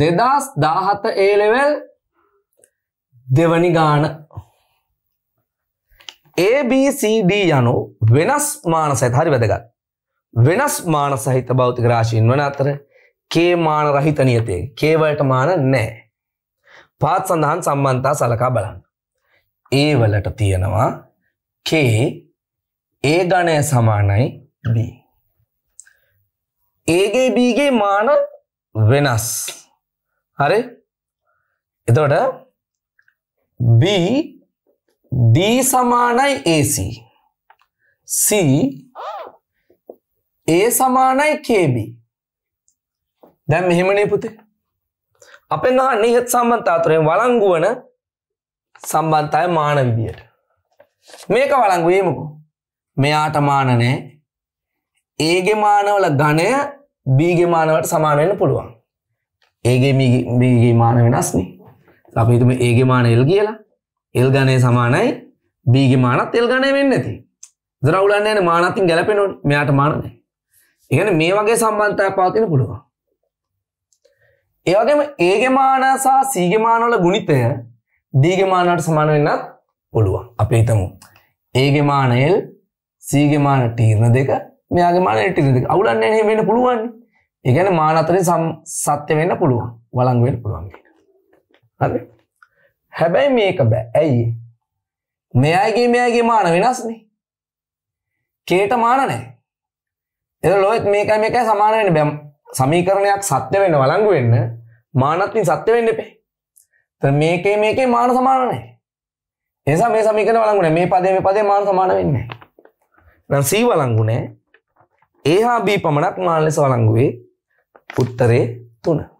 දෙදස් දාහත ඒලෙවල් දෙවනි ගාන ABCD යනු වෙනස් මාන සහිත හරි වැදගත් වෙනස් මාන සහිත භෞතික රාශීන් වන අතර කේ මාන රහිත නියතේ කේවලට මාන නෑ පාත් සඳහන් සම්බන්තා සලකා බලන්න ඒ වලට තියෙනවා කේ ඒ ගණය සමානයි B ඒගේ බීගේ මාන වෙනස් හරි එතවට B D සමානයි AC C A සමානයි KB දැම් මෙහෙමනේ පුතේ අපේ නා නිහත් සම්බන්තාතුරෙන් වලංගුවන සම්බන්තාය මාන විදියට මේක වලංගුවේමකු මෙයාට මානනෑ ඒගෙ මානවල ගණය බීගෙ මානවට සමානවෙන්න පුළුවන් ඒගේ මේගේ මාන වෙනස්නේ අපිතුම ඒගේ මාන එල් කියලා එල් ගණය සමානයි බීග මානත් එල් ගණය වෙන්න ඇති දරවුලන්න යන මානතින් ගැලපෙන මෙයාට මානන ඉගන මේ වගේ සම්බන්තය පාතින පුළුවන් ඒවගේම ඒගේ මානසා සීගමානවල ගුණිතය දීගමානට සමාන වෙන්නත් පුළුවන් අපේ හිතමු ඒගේ මානයල් සීගමාන ටීරණ දෙක මෙයාගේ මාන ටිරි දෙක අවුලන්න එහෙ වෙන්න පුළුවන් ඒගැන මානතරය සම් සත්‍ය වෙන්න පුළුවන් වලංවෙන් පුළුවන් හරි හැබැයි මේක බෑ ඇයි මෙයාගේ මෙයාගේ මාන වෙනස්නේ කේට මාන නෑ එ ලොත් මේක මේකයි සමානවෙන බැම් සමීකරණයක් සත්‍ය වෙන්න වලංගු වෙන්න මානත්තින් සත්‍ය වෙන්න පේ මේකේ මේකේ මාන සමානනෑ එසා මේ සමිකර වලංගුන මේ පදේ මේ පදේ මාන සමාන වෙන්නේ නම් සී වලංගුනෑ ඒහා බී පමණක් මාන ලෙස වලංගුවේ උත්තරේ 3